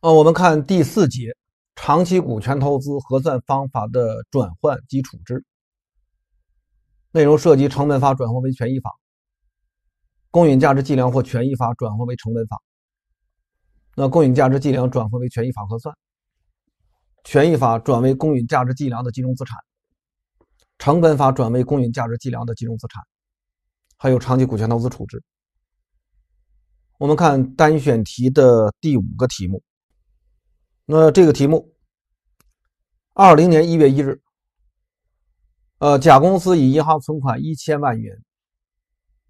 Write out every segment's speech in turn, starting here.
啊，我们看第四节长期股权投资核算方法的转换及处置。内容涉及成本法转换为权益法，公允价值计量或权益法转换为成本法。那公允价值计量转换为权益法核算，权益法转为公允价值计量的金融资产，成本法转为公允价值计量的金融资产，还有长期股权投资处置。我们看单选题的第五个题目。那这个题目，二零年一月一日，呃，甲公司以银行存款一千万元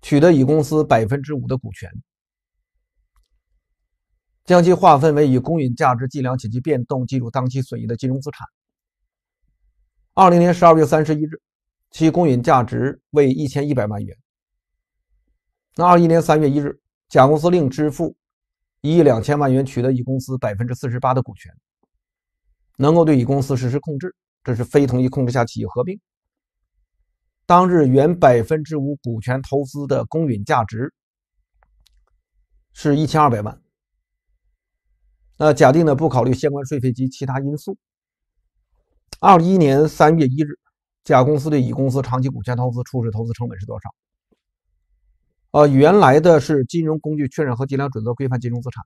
取得乙公司百分之五的股权，将其划分为以公允价值计量且其变动计入当期损益的金融资产。二零年十二月三十一日，其公允价值为一千一百万元。那二一年三月一日，甲公司另支付。一亿两千万元取得乙公司百分之四十八的股权，能够对乙公司实施控制，这是非同一控制下企业合并。当日原百分之五股权投资的公允价值是一千二百万。那假定呢不考虑相关税费及其他因素，二一年三月一日，甲公司对乙公司长期股权投资初始投资成本是多少？啊，原来的是金融工具确认和计量准则规范金融资产。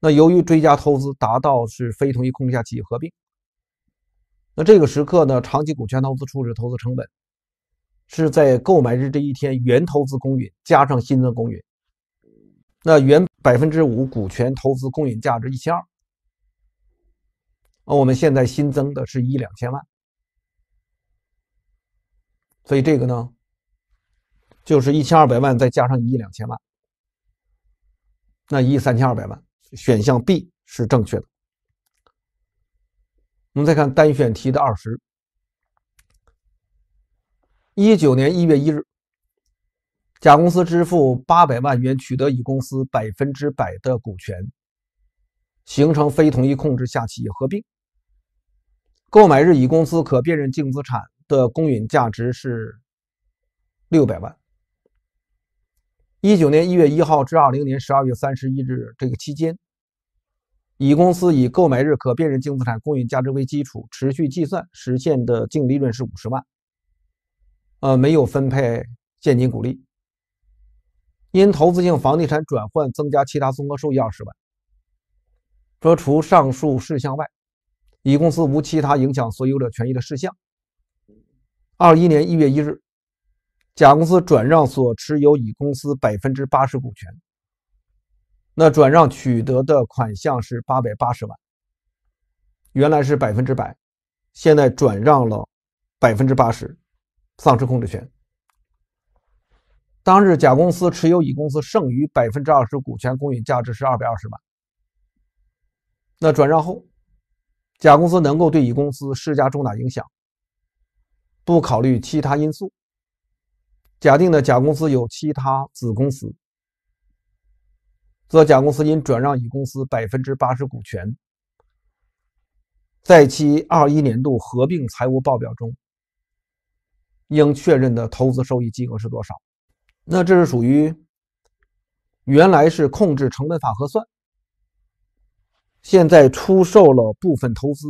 那由于追加投资达到是非同一控制下企业合并。那这个时刻呢，长期股权投资初始投资成本是在购买日这一天，原投资公允加上新增公允。那原百分之五股权投资公允价值一千二，而我们现在新增的是一两千万。所以这个呢？就是一千二百万，再加上一亿两千万，那一亿三千二百万，选项 B 是正确的。我们再看单选题的二十，一九年一月一日，甲公司支付八百万元取得乙公司百分之百的股权，形成非同一控制下企业合并。购买日乙公司可辨认净资产的公允价值是六百万。一九年一月一号至二零年十二月三十一日这个期间，乙公司以购买日可辨认净资产公允价值为基础持续计算实现的净利润是五十万，呃，没有分配现金股利。因投资性房地产转换增加其他综合收益二十万。说除上述事项外，乙公司无其他影响所有者权益的事项。二一年一月一日。甲公司转让所持有乙公司百分之八十股权，那转让取得的款项是八百八十万。原来是百分之百，现在转让了百分之八十，丧失控制权。当日，甲公司持有乙公司剩余百分之二十股权，公允价值是二百二十万。那转让后，甲公司能够对乙公司施加重大影响。不考虑其他因素。假定的甲公司有其他子公司，则甲公司因转让乙公司百分之八十股权，在其二一年度合并财务报表中，应确认的投资收益金额是多少？那这是属于原来是控制成本法核算，现在出售了部分投资，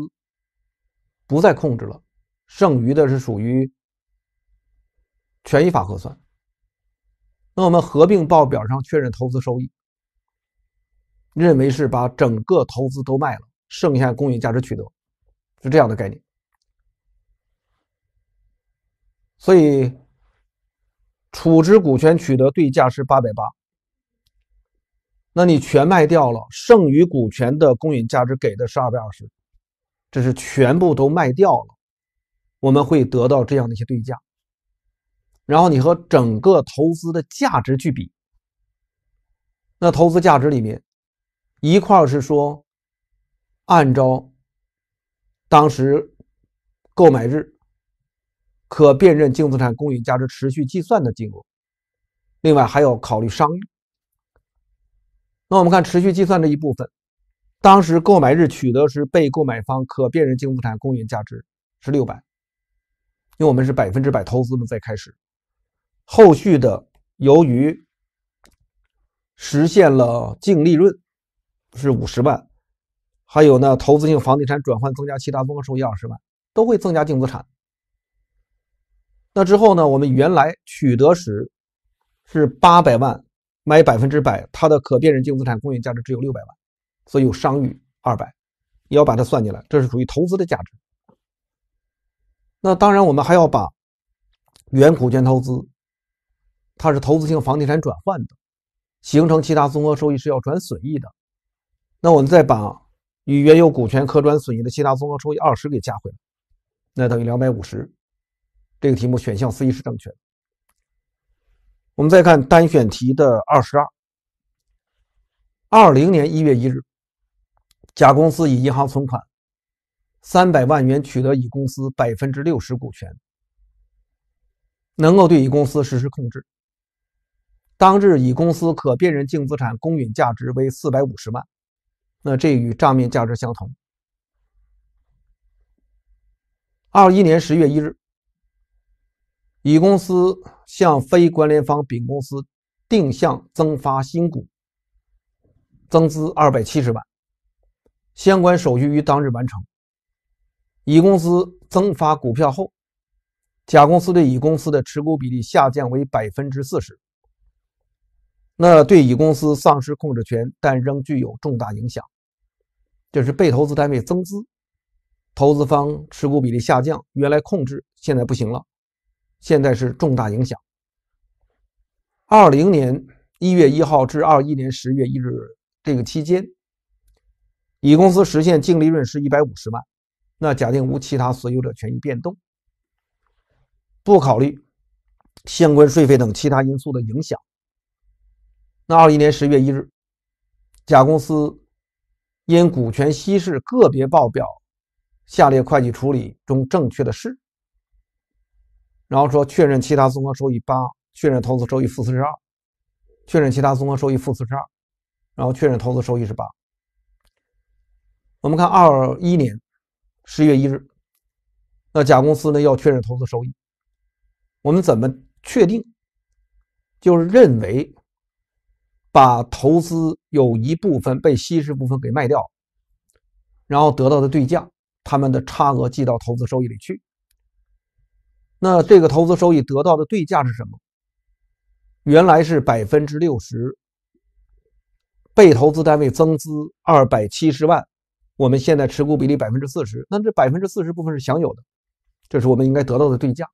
不再控制了，剩余的是属于。权益法核算，那我们合并报表上确认投资收益，认为是把整个投资都卖了，剩下公允价值取得，是这样的概念。所以，处置股权取得对价是八百八，那你全卖掉了，剩余股权的公允价值给的是二百二十，这是全部都卖掉了，我们会得到这样的一些对价。然后你和整个投资的价值去比，那投资价值里面一块是说按照当时购买日可辨认净资产公允价值持续计算的金额，另外还要考虑商誉。那我们看持续计算这一部分，当时购买日取得时被购买方可辨认净资产公允价值是六百，因为我们是百分之百投资嘛，在开始。后续的由于实现了净利润是五十万，还有呢，投资性房地产转换增加其他综合收益二十万，都会增加净资产。那之后呢，我们原来取得时是八百万买百分之百，它的可辨认净资产公允价值只有六百万，所以有商誉二百，也要把它算进来，这是属于投资的价值。那当然，我们还要把原股权投资。它是投资性房地产转换的，形成其他综合收益是要转损益的。那我们再把与原有股权可转损益的其他综合收益二十给加回来，那等于两百五十。这个题目选项 C 是正确。的。我们再看单选题的二十二。二零年一月一日，甲公司以银行存款三百万元取得乙公司百分之六十股权，能够对乙公司实施控制。当日，乙公司可辨认净资产公允价值为四百五十万，那这与账面价值相同。二一年十月一日，乙公司向非关联方丙公司定向增发新股，增资二百七十万，相关手续于当日完成。乙公司增发股票后，甲公司对乙公司的持股比例下降为百分之四十。那对乙公司丧失控制权，但仍具有重大影响，就是被投资单位增资，投资方持股比例下降，原来控制现在不行了，现在是重大影响。二零年一月一号至二一年十月一日这个期间，乙公司实现净利润是一百五十万，那假定无其他所有者权益变动，不考虑相关税费等其他因素的影响。那二一年十月一日，甲公司因股权稀释个别报表下列会计处理中正确的是？然后说确认其他综合收益八，确认投资收益负四十二，确认其他综合收益负四十二，然后确认投资收益是八。我们看二一年十月一日，那甲公司呢要确认投资收益，我们怎么确定？就是认为。把投资有一部分被稀释部分给卖掉，然后得到的对价，他们的差额记到投资收益里去。那这个投资收益得到的对价是什么？原来是百分之六十，被投资单位增资二百七十万，我们现在持股比例百分之四十，那这百分之四十部分是享有的，这是我们应该得到的对价，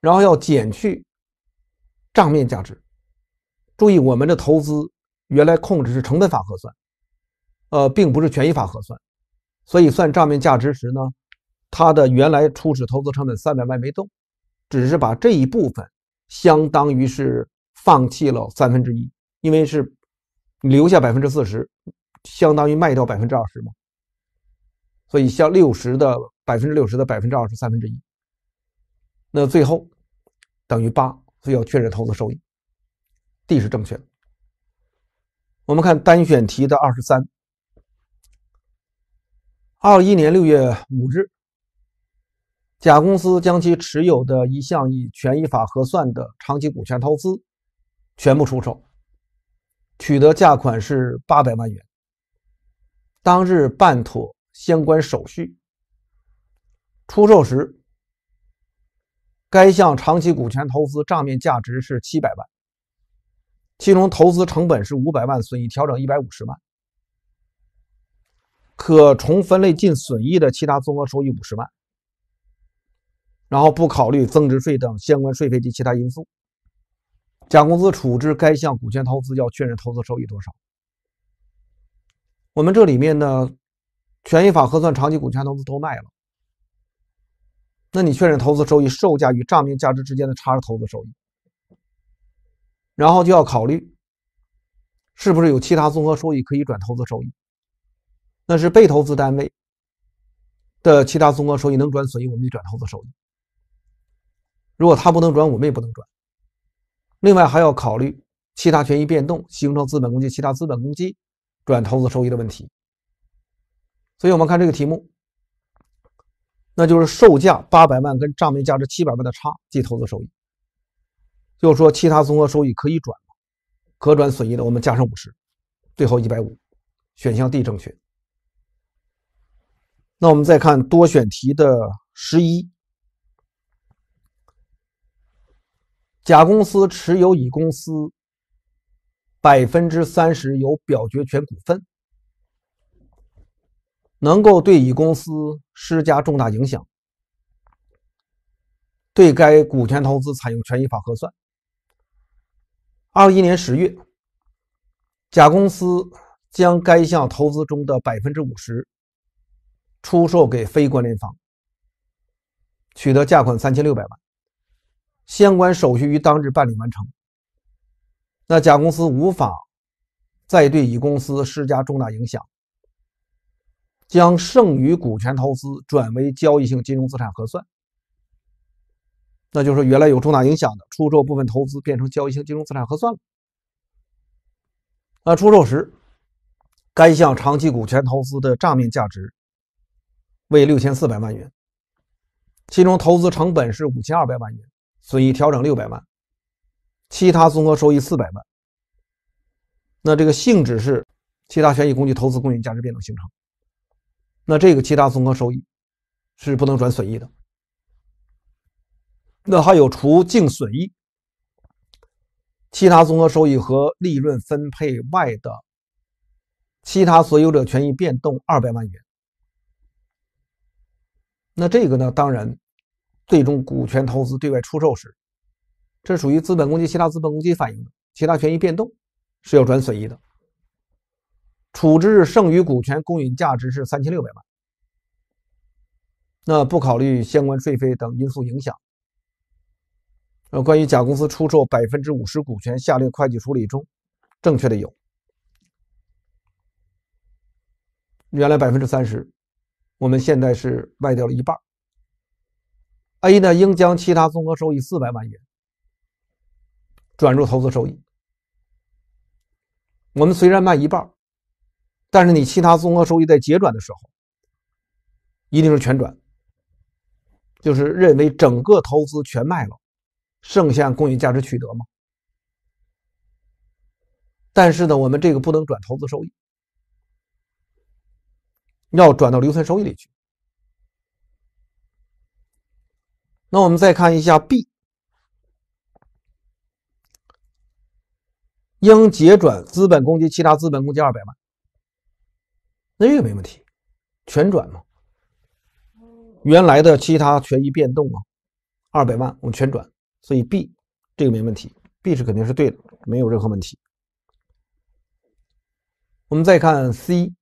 然后要减去账面价值。注意，我们的投资原来控制是成本法核算，呃，并不是权益法核算，所以算账面价值时呢，它的原来初始投资成本三百万没动，只是把这一部分相当于是放弃了三分之一，因为是留下百分之四十，相当于卖掉百分之二十嘛，所以像六十的百分之六十的百分之二十三分之一，那最后等于八，以要确认投资收益。D 是正确的。我们看单选题的二十三。二一年六月五日，甲公司将其持有的一项以权益法核算的长期股权投资全部出售，取得价款是八百万元。当日办妥相关手续。出售时，该项长期股权投资账面价值是七百万。其中投资成本是五百万，损益调整一百五十万，可重分类进损益的其他综合收益五十万，然后不考虑增值税等相关税费及其他因素。甲公司处置该项股权投资要确认投资收益多少？我们这里面呢，权益法核算长期股权投资都卖了，那你确认投资收益售价与账面价值之间的差额投资收益。然后就要考虑，是不是有其他综合收益可以转投资收益？那是被投资单位的其他综合收益能转损益，我们就转投资收益。如果它不能转，我们也不能转。另外还要考虑其他权益变动形成资本公积，其他资本公积转投资收益的问题。所以我们看这个题目，那就是售价八百万跟账面价值七百万的差即投资收益。又说其他综合收益可以转，可转损益的，我们加上五十，最后一百五，选项 D 正确。那我们再看多选题的十一，甲公司持有乙公司百分之三十有表决权股份，能够对乙公司施加重大影响，对该股权投资采用权益法核算。二一年十月，甲公司将该项投资中的百分之五十出售给非关联方，取得价款三千六百万，相关手续于当日办理完成。那甲公司无法再对乙公司施加重大影响，将剩余股权投资转为交易性金融资产核算。那就是原来有重大影响的出售部分投资变成交易性金融资产核算了。那出售时，该项长期股权投资的账面价值为六千四百万元，其中投资成本是五千二百万元，损益调整六百万，其他综合收益四百万。那这个性质是其他权益工具投资公允价值变动形成。那这个其他综合收益是不能转损益的。那还有除净损益、其他综合收益和利润分配外的其他所有者权益变动二百万元。那这个呢？当然，最终股权投资对外出售时，这属于资本公积，其他资本公积反映的其他权益变动是要转损益的。处置剩余股权公允价值是三千六百万。那不考虑相关税费等因素影响。呃，关于甲公司出售百分之五十股权下列会计处理中，正确的有，原来百分之三十，我们现在是卖掉了一半 A 呢，应将其他综合收益四百万元转入投资收益。我们虽然卖一半但是你其他综合收益在结转的时候一定是全转，就是认为整个投资全卖了。剩下公允价值取得吗？但是呢，我们这个不能转投资收益，要转到留存收益里去。那我们再看一下 B，应结转资本公积其他资本公积二百万，那这个没问题，全转嘛，原来的其他权益变动啊，二百万我们全转。所以 B 这个没问题，B 是肯定是对的，没有任何问题。我们再看 C，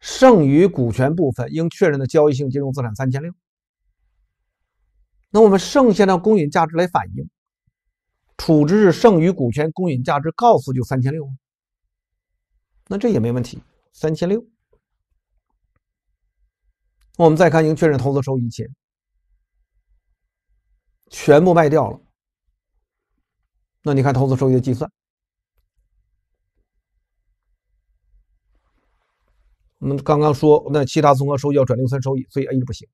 剩余股权部分应确认的交易性金融资产三千六。那我们剩下的公允价值来反映处置日剩余股权公允价值告诉就三千六那这也没问题，三千六。我们再看应确认投资收益一千。全部卖掉了，那你看投资收益的计算，我们刚刚说那其他综合收益要转零存收益，所以 A 不行。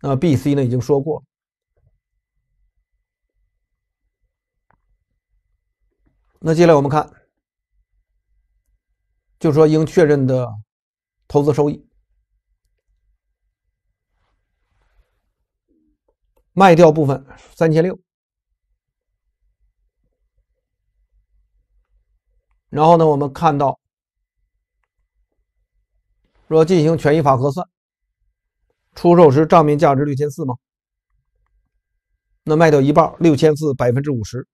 那 B、C 呢已经说过了。那接下来我们看，就是说应确认的投资收益。卖掉部分三千六，然后呢？我们看到，若进行权益法核算，出售时账面价值六千四吗？那卖掉一半六千四，百分之五十，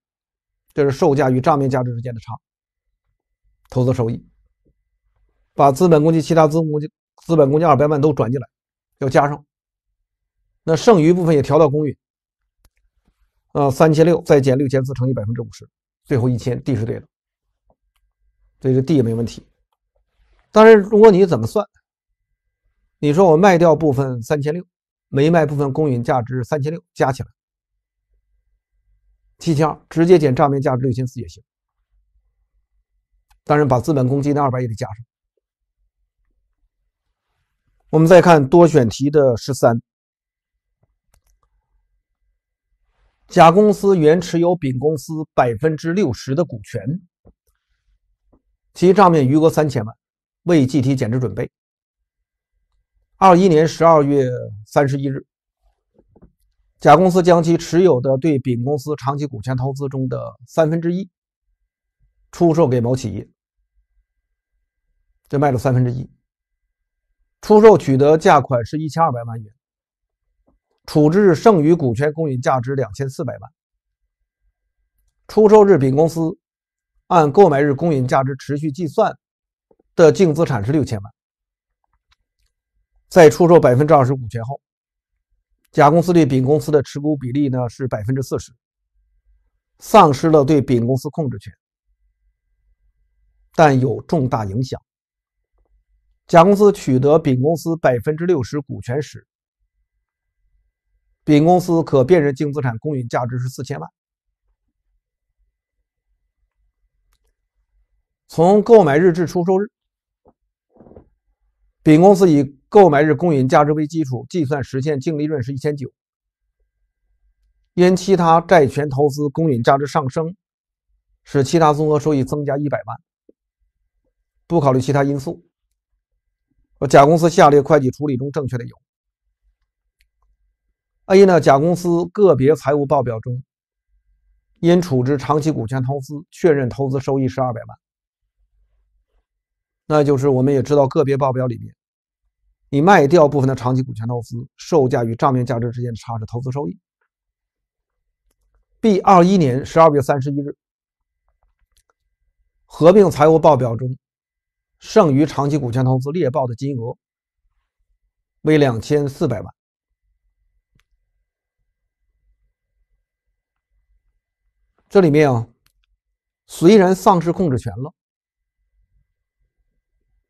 这是售价与账面价值之间的差。投资收益，把资本公积、其他资本公积、资本公积二百万都转进来，要加上。那剩余部分也调到公允，啊，三千六再减六千四乘以百分之五十，最后一千 D 是对的，所以这 D 也没问题。当然，如果你怎么算，你说我卖掉部分三千六，没卖部分公允价值三千六，加起来七千二，直接减账面价值六千四也行。当然，把资本公积那二百也得加上。我们再看多选题的十三。甲公司原持有丙公司百分之六十的股权，其账面余额三千万，未计提减值准备。二一年十二月三十一日，甲公司将其持有的对丙公司长期股权投资中的三分之一出售给某企业，这卖了三分之一，出售取得价款是一千二百万元。处置剩余股权公允价值两千四百万，出售日丙公司按购买日公允价值持续计算的净资产是六千万。在出售百分之二十股权后，甲公司对丙公司的持股比例呢是百分之四十，丧失了对丙公司控制权，但有重大影响。甲公司取得丙公司百分之六十股权时。丙公司可辨认净资产公允价值是四千万，从购买日至出售日，丙公司以购买日公允价值为基础计算实现净利润是一千九，因其他债权投资公允价值上升，使其他综合收益增加一百万，不考虑其他因素。我甲公司下列会计处理中正确的有。A 呢，甲公司个别财务报表中，因处置长期股权投资确认投资收益是二百万。那就是我们也知道个别报表里面，你卖掉部分的长期股权投资，售价与账面价值之间的差是投资收益。B 二一年十二月三十一日，合并财务报表中，剩余长期股权投资列报的金额为两千四百万。这里面啊，虽然丧失控制权了，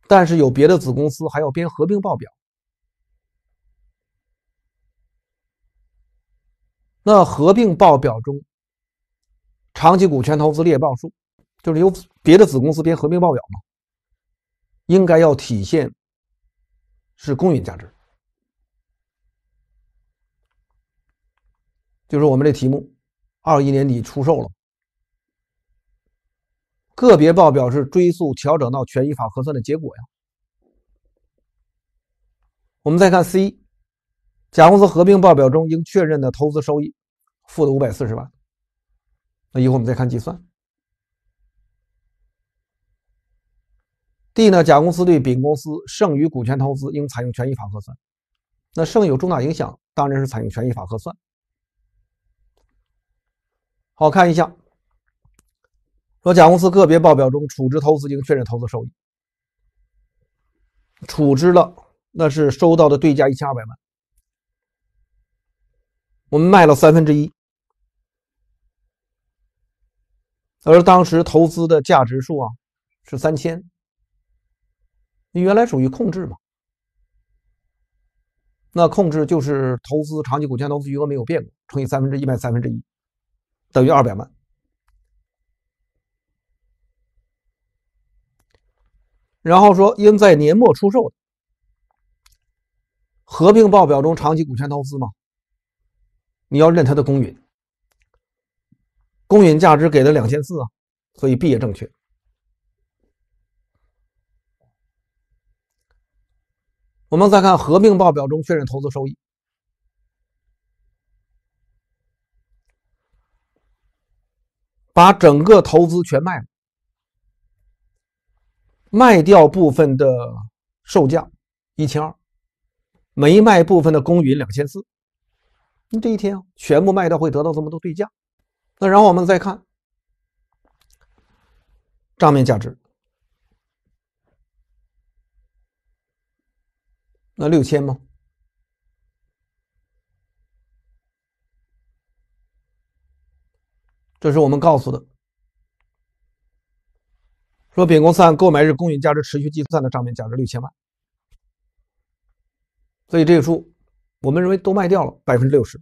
但是有别的子公司还要编合并报表。那合并报表中，长期股权投资列报数，就是由别的子公司编合并报表嘛，应该要体现是公允价值，就是我们这题目，二一年底出售了。个别报表是追溯调整到权益法核算的结果呀。我们再看 C，甲公司合并报表中应确认的投资收益，负的五百四十万。那一会我们再看计算。D 呢？甲公司对丙公司剩余股权投资应采用权益法核算。那剩有重大影响，当然是采用权益法核算。好看一下。说甲公司个别报表中处置投资经确认投资收益，处置了，那是收到的对价一千二百万，我们卖了三分之一，而当时投资的价值数啊是三千，你原来属于控制嘛，那控制就是投资长期股权投资余额没有变过，乘以三分之一，卖三分之一，等于二百万。然后说，应在年末出售的合并报表中长期股权投资吗？你要认它的公允，公允价值给了两千四啊，所以 B 也正确。我们再看合并报表中确认投资收益，把整个投资全卖了。卖掉部分的售价一千二，没卖部分的公允两千四，你这一天全部卖掉会得到这么多对价。那然后我们再看账面价值，那六千吗？这是我们告诉的。说丙公司按购买日公允价值持续计算的账面价值六千万，所以这个书我们认为都卖掉了百分之六十，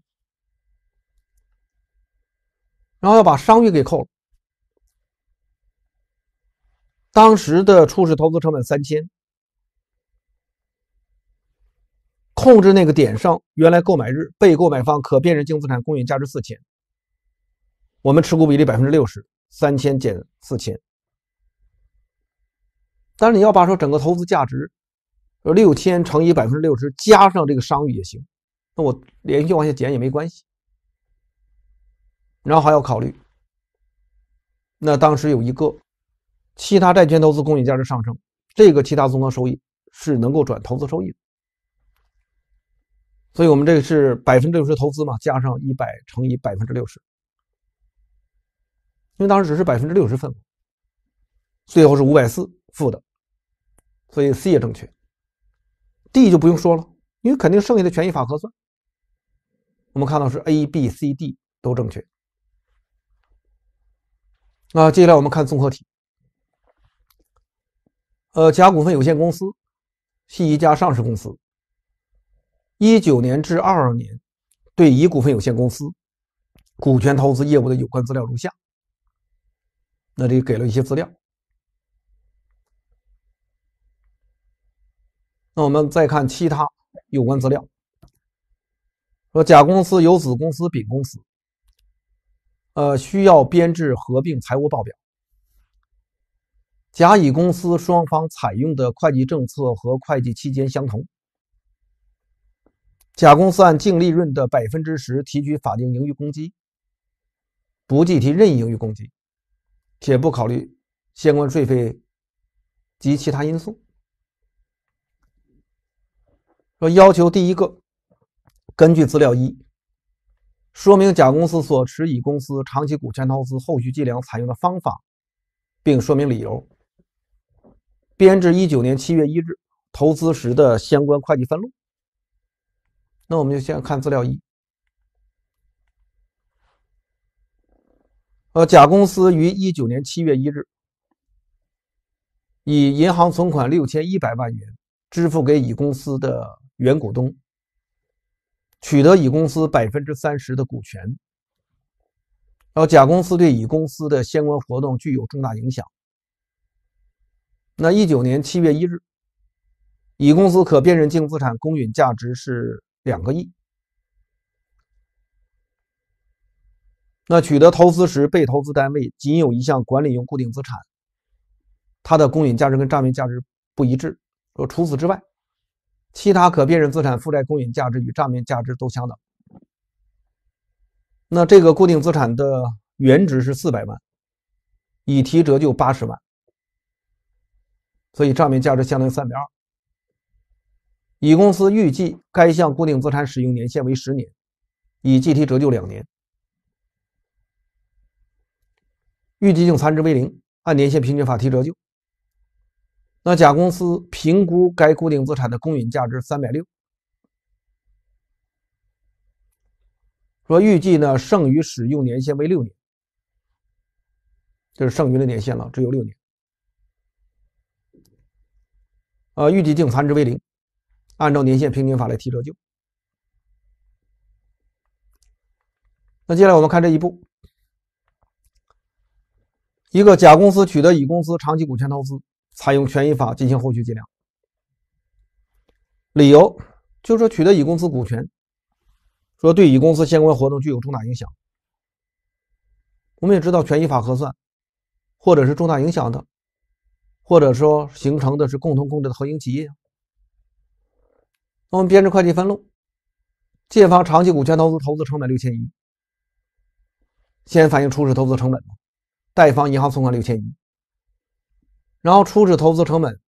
然后要把商誉给扣了。当时的初始投资成本三千，控制那个点上，原来购买日被购买方可辨认净资产公允价值四千，我们持股比例百分之六十，三千减四千。但是你要把说整个投资价值，六千乘以百分之六十加上这个商誉也行，那我连续往下减也没关系。然后还要考虑，那当时有一个其他债权投资公允价值上升，这个其他综合收益是能够转投资收益的，所以我们这个是百分之六十投资嘛，加上一百乘以百分之六十，因为当时只是百分之六十份额，最后是五百四负的。所以 C 也正确，D 就不用说了，因为肯定剩下的权益法核算。我们看到是 A、B、C、D 都正确。那接下来我们看综合题。呃，甲股份有限公司系一家上市公司。一九年至二二年，对乙股份有限公司股权投资业务的有关资料如下。那里给了一些资料。那我们再看其他有关资料，说甲公司有子公司丙公司，呃，需要编制合并财务报表。甲乙公司双方采用的会计政策和会计期间相同。甲公司按净利润的百分之十提取法定盈余公积，不计提任意盈余公积，且不考虑相关税费及其他因素。说要求第一个，根据资料一，说明甲公司所持乙公司长期股权投资后续计量采用的方法，并说明理由。编制一九年七月一日投资时的相关会计分录。那我们就先看资料一。呃，甲公司于一九年七月一日，以银行存款六千一百万元支付给乙公司的。原股东取得乙公司百分之三十的股权，然后甲公司对乙公司的相关活动具有重大影响。那一九年七月一日，乙公司可辨认净资产公允价值是两个亿。那取得投资时，被投资单位仅有一项管理用固定资产，它的公允价值跟账面价值不一致。说除此之外。其他可辨认资产、负债公允价值与账面价值都相等。那这个固定资产的原值是四百万，已提折旧八十万，所以账面价值相当于三百二。乙公司预计该项固定资产使用年限为十年，已计提折旧两年，预计净残值为零，按年限平均法提折旧。那甲公司评估该固定资产的公允价值三百六，说预计呢剩余使用年限为六年，就是剩余的年限了，只有六年。呃，预计净残值为零，按照年限平均法来提折旧。那接下来我们看这一步，一个甲公司取得乙公司长期股权投资。采用权益法进行后续计量，理由就是说取得乙公司股权，说对乙公司相关活动具有重大影响。我们也知道权益法核算，或者是重大影响的，或者说形成的是共同控制的合营企业。我们编制会计分录，借方长期股权投资投资成本六千一，先反映初始投资成本，贷方银行存款六千一。然后，初始投资成本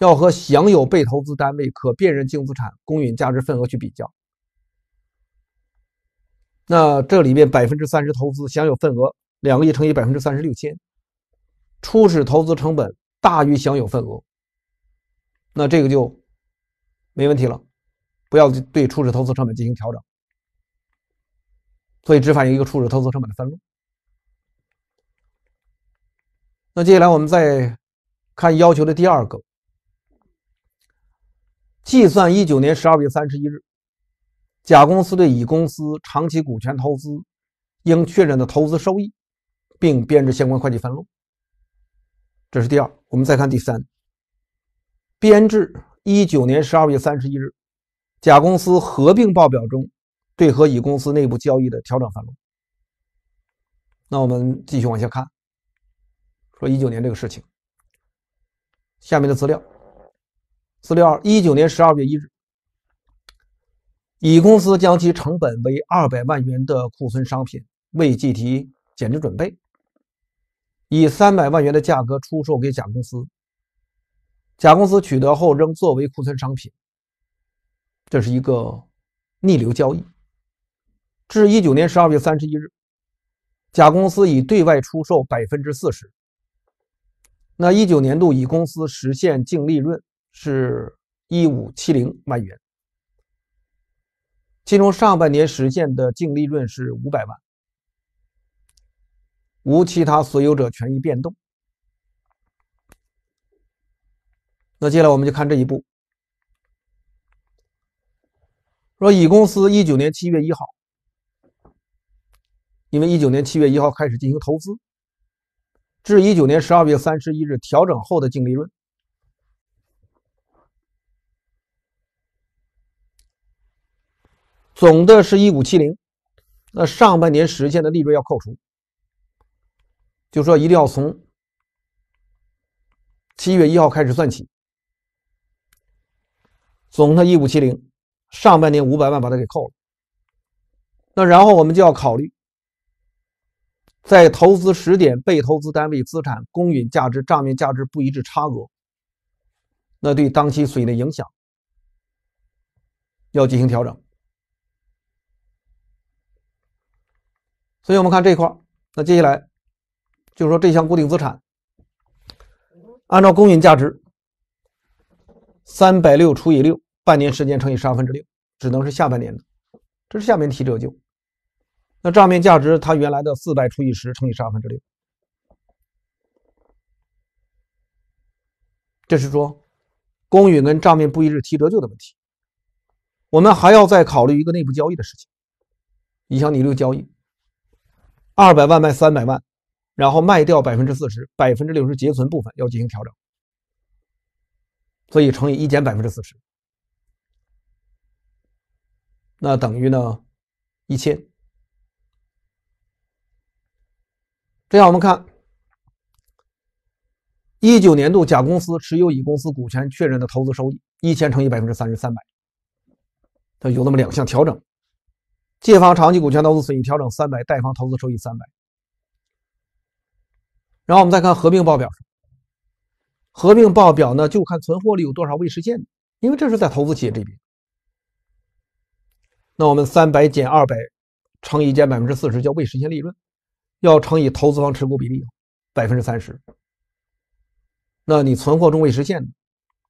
要和享有被投资单位可辨认净资产公允价值份额去比较。那这里面百分之三十投资享有份额两个亿乘以百分之三十六千，初始投资成本大于享有份额，那这个就没问题了，不要对初始投资成本进行调整。所以只反映一个初始投资成本的分录。那接下来我们再看要求的第二个，计算一九年十二月三十一日，甲公司对乙公司长期股权投资应确认的投资收益，并编制相关会计分录。这是第二，我们再看第三，编制一九年十二月三十一日，甲公司合并报表中对和乙公司内部交易的调整分录。那我们继续往下看。说一九年这个事情，下面的资料，资料二：一九年十二月一日，乙公司将其成本为二百万元的库存商品未计提减值准备，以三百万元的价格出售给甲公司。甲公司取得后仍作为库存商品。这是一个逆流交易。至一九年十二月三十一日，甲公司已对外出售百分之四十。那一九年度，乙公司实现净利润是一五七零万元，其中上半年实现的净利润是五百万，无其他所有者权益变动。那接下来我们就看这一步，说乙公司一九年七月一号，因为一九年七月一号开始进行投资。至一九年十二月三十一日调整后的净利润，总的是一五七零。那上半年实现的利润要扣除，就说一定要从七月一号开始算起。总的，一五七零，上半年五百万把它给扣了。那然后我们就要考虑。在投资时点，被投资单位资产公允价值账面价值不一致差额，那对当期损益的影响要进行调整。所以，我们看这一块那接下来就是说，这项固定资产按照公允价值三百六除以六，半年时间乘以十二分之六，只能是下半年的，这是下面提折旧。那账面价值它原来的四百除以十乘以十二分之六，这是说公允跟账面不一致提折旧的问题。我们还要再考虑一个内部交易的事情，你响你这个交易二百万卖三百万，然后卖掉百分之四十，百分之六十结存部分要进行调整，所以乘以一减百分之四十，那等于呢一千。这样，我们看一九年度，甲公司持有乙公司股权确认的投资收益一千乘以百分之三十，三百。它有那么两项调整：借方长期股权投资损益调整三百，贷方投资收益三百。然后我们再看合并报表，合并报表呢，就看存货率有多少未实现的，因为这是在投资企业这边。那我们三百减二百，乘以减百分之四十，叫未实现利润。要乘以投资方持股比例百分之三十，那你存货中未实现的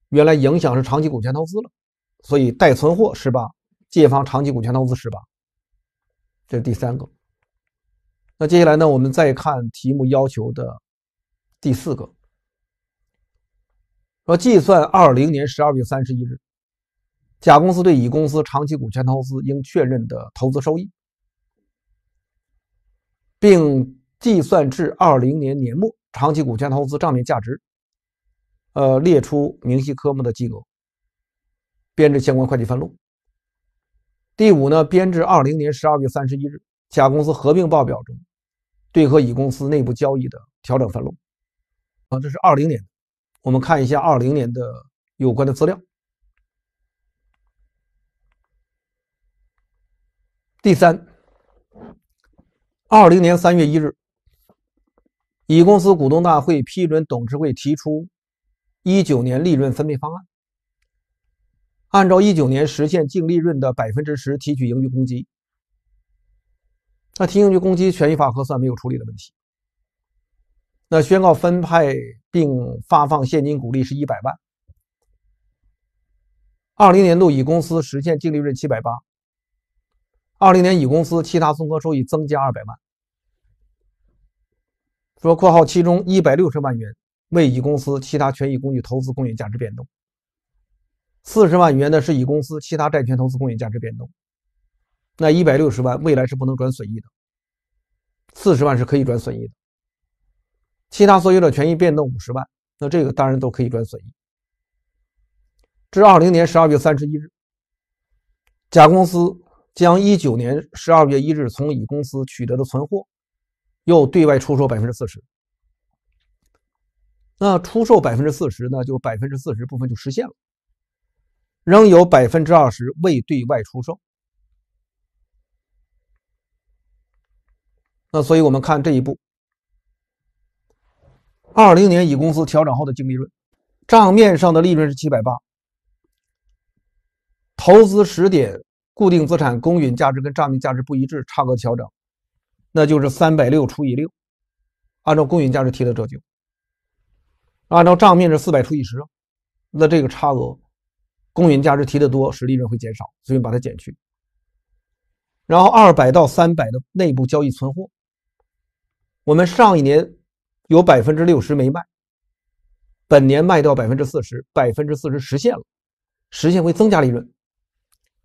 原来影响是长期股权投资了，所以待存货十八借方长期股权投资十八，这是第三个。那接下来呢，我们再看题目要求的第四个，说计算二零年十二月三十一日，甲公司对乙公司长期股权投资应确认的投资收益。并计算至二零年年末长期股权投资账面价值，呃，列出明细科目的金额，编制相关会计分录。第五呢，编制二零年十二月三十一日甲公司合并报表中，对和乙公司内部交易的调整分录。啊，这是二零年，我们看一下二零年的有关的资料。第三。二零年三月一日，乙公司股东大会批准董事会提出一九年利润分配方案，按照一九年实现净利润的百分之十提取盈余公积。那提盈余公积权益法核算没有处理的问题。那宣告分派并发放现金股利是一百万。二零年度乙公司实现净利润七百八。二零年乙公司其他综合收益增加二百万，说括号其中一百六十万元为乙公司其他权益工具投资公允价值变动，四十万元呢是乙公司其他债权投资公允价值变动，那一百六十万未来是不能转损益的，四十万是可以转损益的，其他所有者权益变动五十万，那这个当然都可以转损益。至二零年十二月三十一日，甲公司。将一九年十二月一日从乙公司取得的存货，又对外出售百分之四十。那出售百分之四十呢？就百分之四十部分就实现了，仍有百分之二十未对外出售。那所以我们看这一步，二零年乙公司调整后的净利润，账面上的利润是七百八，投资十点。固定资产公允价值跟账面价值不一致，差额调整，那就是三百六除以六，按照公允价值提的折旧，按照账面是四百除以十，那这个差额，公允价值提的多，使利润会减少，所以把它减去。然后二百到三百的内部交易存货，我们上一年有百分之六十没卖，本年卖掉百分之四十，百分之四十实现了，实现会增加利润。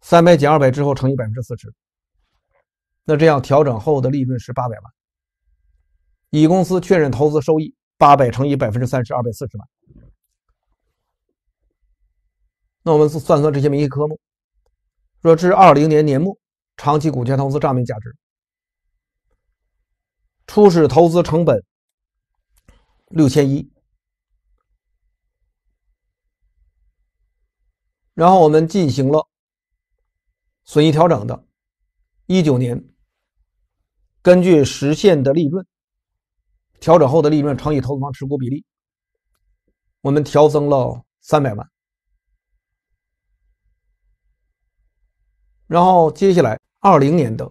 三百减二百之后乘以百分之四十，那这样调整后的利润是八百万。乙公司确认投资收益八百乘以百分之三十，二百四十万。那我们算算这些明细科目，若至二零年年末，长期股权投资账面价值，初始投资成本六千一，然后我们进行了。损益调整的，一九年，根据实现的利润，调整后的利润乘以投资方持股比例，我们调增了三百万。然后接下来二零年的，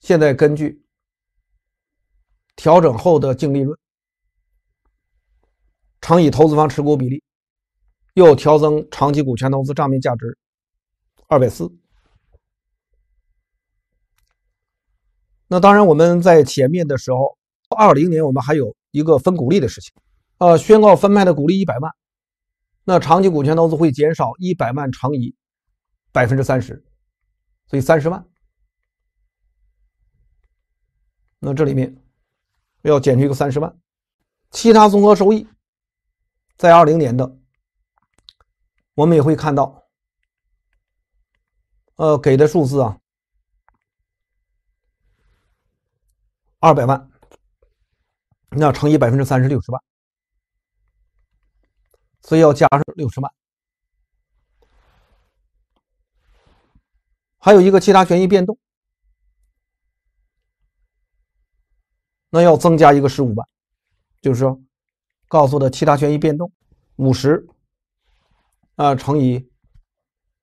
现在根据调整后的净利润乘以投资方持股比例，又调增长期股权投资账面价值。二百四。那当然，我们在前面的时候，二零年我们还有一个分股利的事情，呃，宣告分派的股利一百万，那长期股权投资会减少一百万乘以百分之三十，所以三十万。那这里面要减去一个三十万，其他综合收益，在二零年的我们也会看到。呃，给的数字啊，二百万，那乘以百分之三十，六十万，所以要加上六十万。还有一个其他权益变动，那要增加一个十五万，就是说，告诉他其他权益变动五十，啊，乘以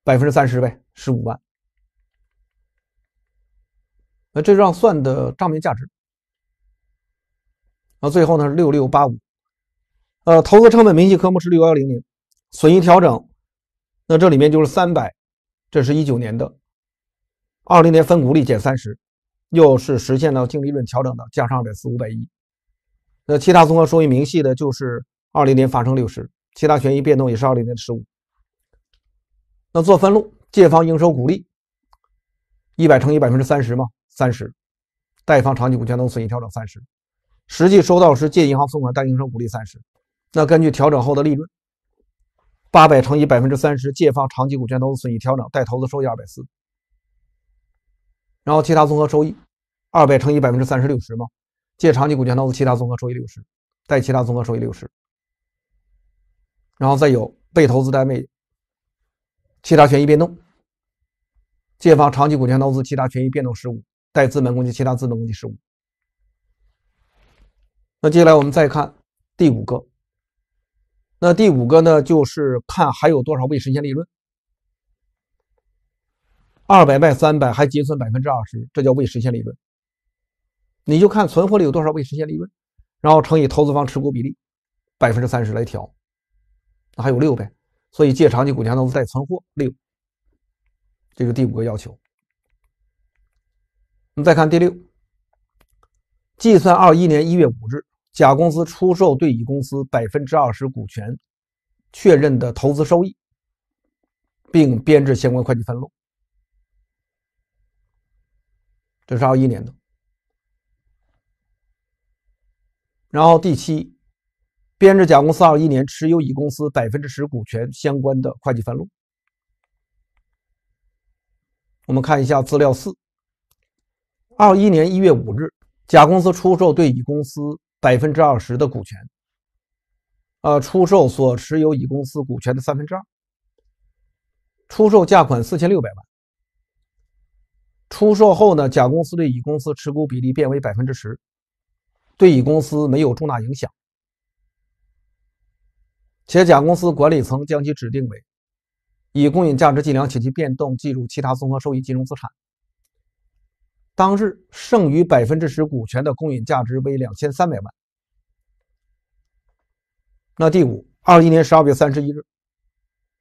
百分之三十呗。十五万，那这账算的账面价值，那最后呢是六六八五，呃，投资成本明细科目是六幺零零，损益调整，那这里面就是三百，这是一九年的，二零年分股利减三十，又是实现了净利润调整的，加上二百四五百一，那其他综合收益明细的就是二零年发生六十，其他权益变动也是二零年的十五，那做分录。借方应收股利一百乘以百分之三十嘛，三十；贷方长期股权投资损益调整三十，实际收到时借银行存款，贷应收股利三十。那根据调整后的利润，八百乘以百分之三十，借方长期股权投资损益调整，贷投资收益二百四。然后其他综合收益二百乘以百分之三十六十嘛，借长期股权投资其他综合收益六十，贷其他综合收益六十。然后再有被投资单位其他权益变动。借方长期股权投资其他权益变动十五，贷资本公积其他资本公积十五。那接下来我们再看第五个。那第五个呢，就是看还有多少未实现利润。二百卖三百，还结存百分之二十，这叫未实现利润。你就看存货里有多少未实现利润，然后乘以投资方持股比例百分之三十来调。那还有六呗。所以借长期股权投资贷存货六。这是第五个要求。我们再看第六，计算二一年一月五日，甲公司出售对乙公司百分之二十股权，确认的投资收益，并编制相关会计分录。这是二一年的。然后第七，编制甲公司二一年持有乙公司百分之十股权相关的会计分录。我们看一下资料四。二一年一月五日，甲公司出售对乙公司百分之二十的股权。呃，出售所持有乙公司股权的三分之二，出售价款四千六百万。出售后呢，甲公司对乙公司持股比例变为百分之十，对乙公司没有重大影响，且甲公司管理层将其指定为。以公允价值计量，且其变动计入其他综合收益金融资产。当日剩余百分之十股权的公允价值为两千三百万。那第五，二一年十二月三十一日，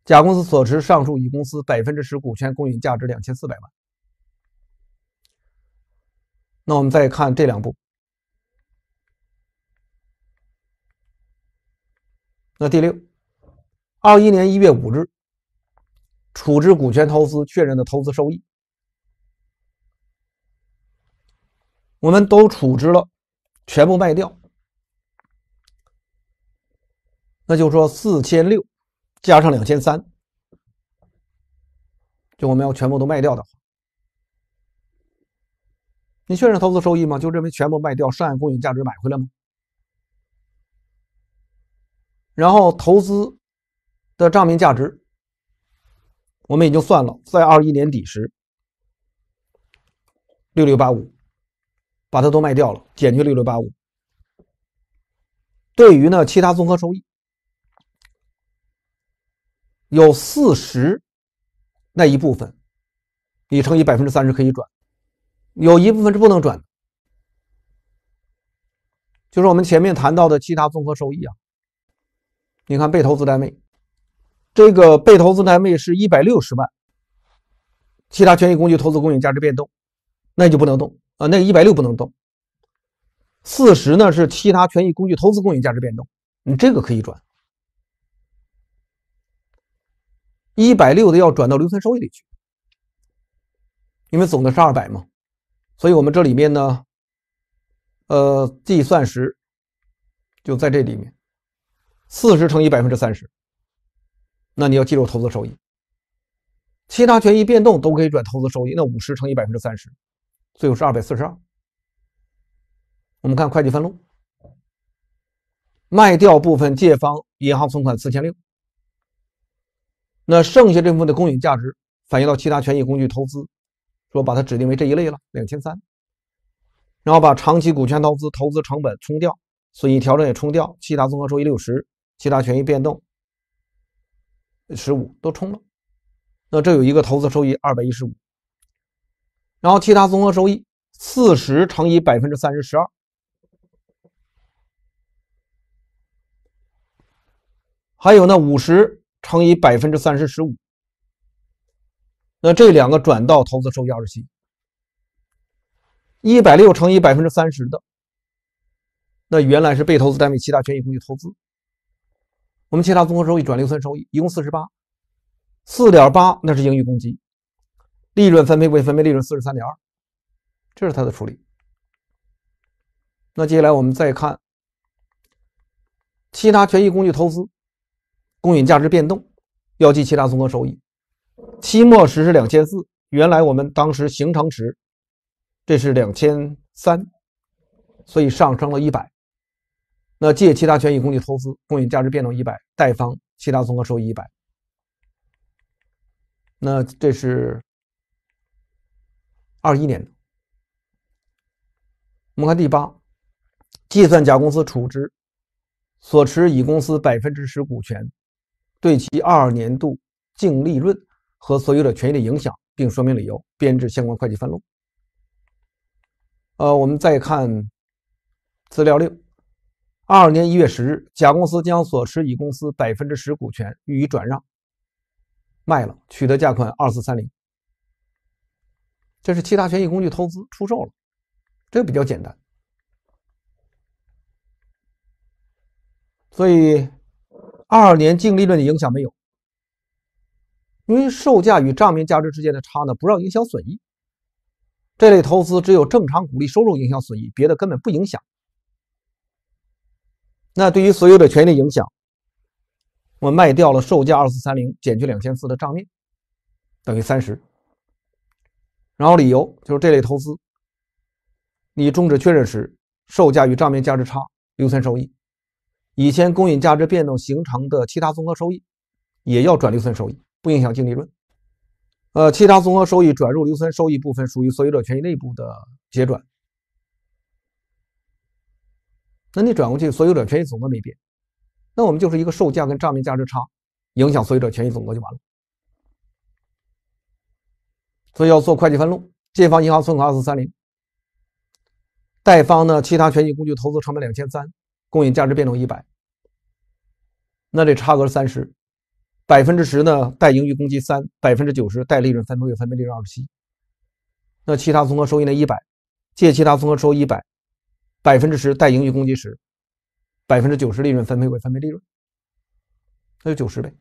甲公司所持上述乙公司百分之十股权公允价值两千四百万。那我们再看这两步。那第六，二一年一月五日。处置股权投资确认的投资收益，我们都处置了，全部卖掉，那就是说四千六加上两千三，就我们要全部都卖掉的话，你确认投资收益吗？就认为全部卖掉，上岸公允价值买回来吗？然后投资的账面价值。我们已经算了，在二一年底时，六六八五，把它都卖掉了，减去六六八五。对于呢，其他综合收益有四十那一部分，你乘以百分之三十可以转，有一部分是不能转的，就是我们前面谈到的其他综合收益啊。你看被投资单位。这个被投资单位是一百六十万，其他权益工具投资公允价值变动，那你就不能动啊，那个一百六不能动。四十呢是其他权益工具投资公允价值变动，你这个可以转，一百六的要转到留存收益里去，因为总的是二百嘛，所以我们这里面呢，呃，计算时就在这里面，四十乘以百分之三十。那你要计入投资收益，其他权益变动都可以转投资收益。那五十乘以百分之三十，最后是二百四十二。我们看会计分录，卖掉部分借方银行存款四千六，那剩下这部分的公允价值反映到其他权益工具投资，说把它指定为这一类了两千三，然后把长期股权投资投资成本冲掉，损益调整也冲掉，其他综合收益六十，其他权益变动。十五都冲了，那这有一个投资收益二百一十五，然后其他综合收益四十乘以百分之三十十二，还有呢五十乘以百分之三十十五，那这两个转到投资收益二七，一百六乘以百分之三十的，那原来是被投资单位其他权益工具投资。我们其他综合收益转留存收益一共四十八，四点八那是盈余公积，利润分配未分配利润四十三点二，这是它的处理。那接下来我们再看其他权益工具投资公允价值变动要记其他综合收益，期末时是两千四，原来我们当时形成时这是两千三，所以上升了一百。那借其他权益工具投资公允价值变动一百，贷方其他综合收益一百。那这是二一年的。我们看第八，计算甲公司处置所持乙公司百分之十股权，对其二年度净利润和所有者权益的影响，并说明理由，编制相关会计分录。呃，我们再看资料六。二二年一月十日，甲公司将所持乙公司百分之十股权予以转让，卖了，取得价款二四三零，这是其他权益工具投资出售了，这比较简单。所以，二二年净利润的影响没有，因为售价与账面价值之间的差呢，不让影响损益。这类投资只有正常股利收入影响损益，别的根本不影响。那对于所有者权益影响，我卖掉了售价二四三零减去两千四的账面，等于三十。然后理由就是这类投资，你终止确认时售价与账面价值差，留存收益。以前公允价值变动形成的其他综合收益，也要转留存收益，不影响净利润。呃，其他综合收益转入留存收益部分，属于所有者权益内部的结转。那你转过去，所有者权益总额没变，那我们就是一个售价跟账面价值差，影响所有者权益总额就完了。所以要做会计分录：借方银行存款二四三零，贷方呢其他权益工具投资成本两千三，公允价值变动一百。那这差额三十，百分之十呢贷盈余公积三，百分之九十贷利润分配，月分配利润二十七。那其他综合收益呢一百，借其他综合收益一百。百分之十带盈余公积十，百分之九十利润分配为分配利润，那就九十呗。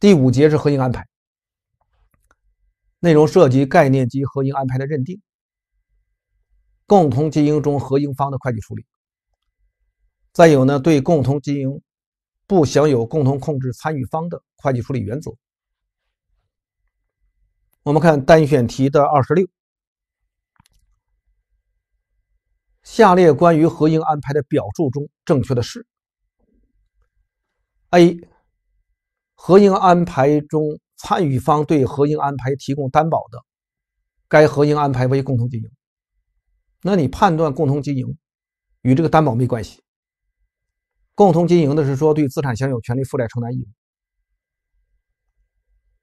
第五节是合营安排，内容涉及概念及合营安排的认定，共同经营中合营方的会计处理，再有呢对共同经营不享有共同控制参与方的会计处理原则。我们看单选题的二十六。下列关于合营安排的表述中，正确的是：A. 合营安排中参与方对合营安排提供担保的，该合营安排为共同经营。那你判断共同经营与这个担保没关系。共同经营的是说对资产享有权利、负债承担义务，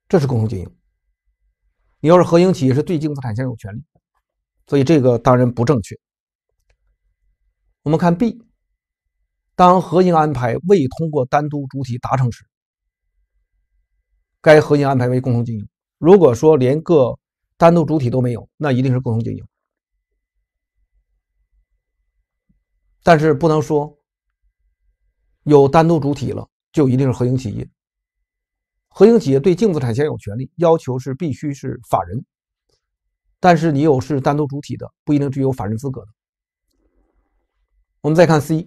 这是共同经营。你要是合营企业是对净资产享有权利，所以这个当然不正确。我们看 B，当核心安排未通过单独主体达成时，该核心安排为共同经营。如果说连个单独主体都没有，那一定是共同经营。但是不能说有单独主体了就一定是合营企业。合营企业对净资产享有权利，要求是必须是法人。但是你有是单独主体的，不一定具有法人资格的。我们再看 C，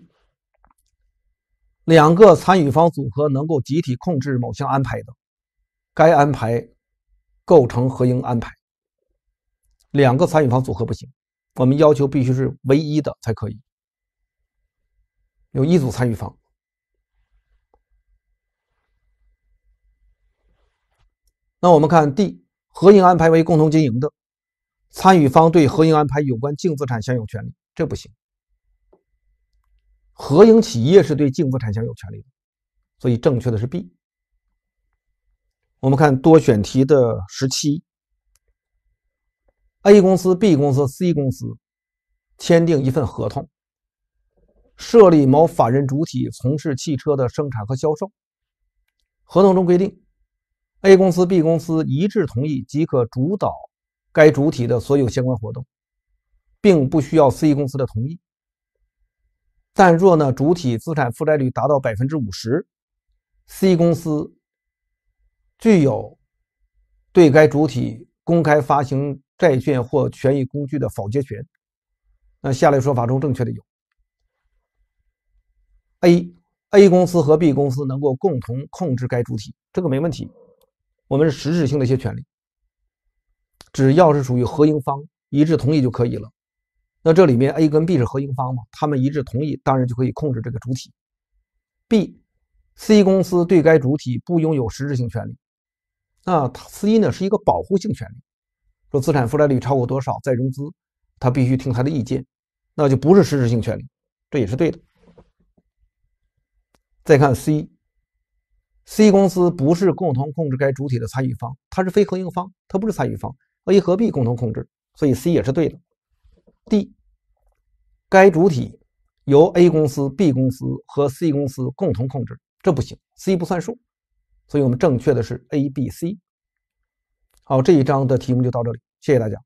两个参与方组合能够集体控制某项安排的，该安排构成合营安排。两个参与方组合不行，我们要求必须是唯一的才可以。有一组参与方。那我们看 D，合营安排为共同经营的，参与方对合营安排有关净资产享有权利，这不行。合营企业是对净资产享有权利的，所以正确的是 B。我们看多选题的十七：A 公司、B 公司、C 公司签订一份合同，设立某法人主体从事汽车的生产和销售。合同中规定，A 公司、B 公司一致同意即可主导该主体的所有相关活动，并不需要 C 公司的同意。但若呢主体资产负债率达到百分之五十，C 公司具有对该主体公开发行债券或权益工具的否决权。那下列说法中正确的有：A、A 公司和 B 公司能够共同控制该主体，这个没问题。我们是实质性的一些权利，只要是属于合营方一致同意就可以了。那这里面 A 跟 B 是合营方嘛？他们一致同意，当然就可以控制这个主体。B、C 公司对该主体不拥有实质性权利。那 C 呢是一个保护性权利，说资产负债率超过多少再融资，他必须听他的意见，那就不是实质性权利，这也是对的。再看 C，C 公司不是共同控制该主体的参与方，它是非合营方，它不是参与方。A 和 B 共同控制，所以 C 也是对的。D，该主体由 A 公司、B 公司和 C 公司共同控制，这不行，C 不算数，所以我们正确的是 A、B、C。好，这一章的题目就到这里，谢谢大家。